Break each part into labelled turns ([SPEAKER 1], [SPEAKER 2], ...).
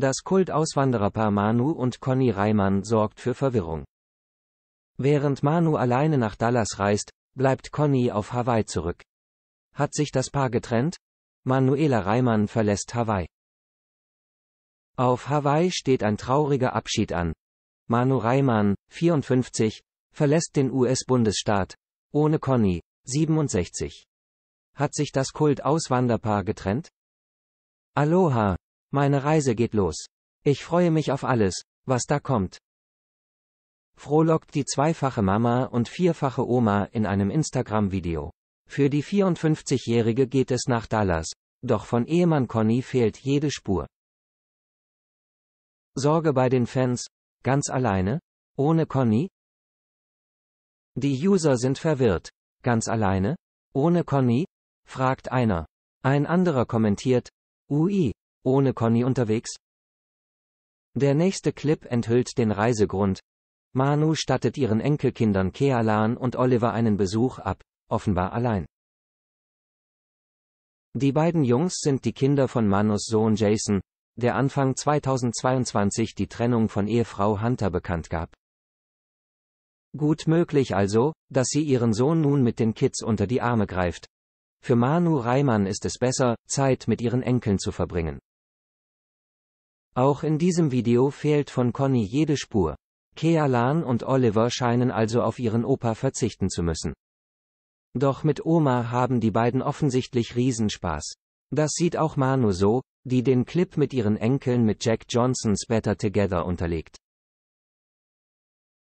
[SPEAKER 1] Das Kult-Auswandererpaar Manu und Conny Reimann sorgt für Verwirrung. Während Manu alleine nach Dallas reist, bleibt Conny auf Hawaii zurück. Hat sich das Paar getrennt? Manuela Reimann verlässt Hawaii. Auf Hawaii steht ein trauriger Abschied an. Manu Reimann, 54, verlässt den US-Bundesstaat. Ohne Conny, 67. Hat sich das Kult-Auswanderpaar getrennt? Aloha, meine Reise geht los. Ich freue mich auf alles, was da kommt. Frohlockt die zweifache Mama und vierfache Oma in einem Instagram-Video. Für die 54-Jährige geht es nach Dallas, doch von Ehemann Conny fehlt jede Spur. Sorge bei den Fans, ganz alleine? Ohne Conny? Die User sind verwirrt. Ganz alleine? Ohne Conny? fragt einer. Ein anderer kommentiert, ui, ohne Conny unterwegs? Der nächste Clip enthüllt den Reisegrund. Manu stattet ihren Enkelkindern Kealan und Oliver einen Besuch ab, offenbar allein. Die beiden Jungs sind die Kinder von Manus Sohn Jason, der Anfang 2022 die Trennung von Ehefrau Hunter bekannt gab. Gut möglich also, dass sie ihren Sohn nun mit den Kids unter die Arme greift. Für Manu Reimann ist es besser, Zeit mit ihren Enkeln zu verbringen. Auch in diesem Video fehlt von Conny jede Spur. Kea Lan und Oliver scheinen also auf ihren Opa verzichten zu müssen. Doch mit Oma haben die beiden offensichtlich Riesenspaß. Das sieht auch Manu so, die den Clip mit ihren Enkeln mit Jack Johnsons Better Together unterlegt.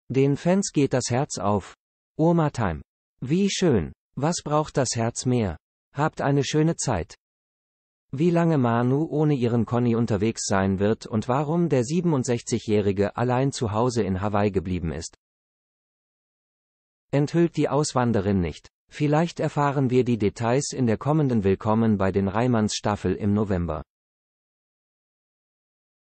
[SPEAKER 1] Den Fans geht das Herz auf. Oma Time. Wie schön. Was braucht das Herz mehr? Habt eine schöne Zeit. Wie lange Manu ohne ihren Conny unterwegs sein wird und warum der 67-Jährige allein zu Hause in Hawaii geblieben ist. Enthüllt die Auswanderin nicht. Vielleicht erfahren wir die Details in der kommenden Willkommen bei den Reimanns Staffel im November.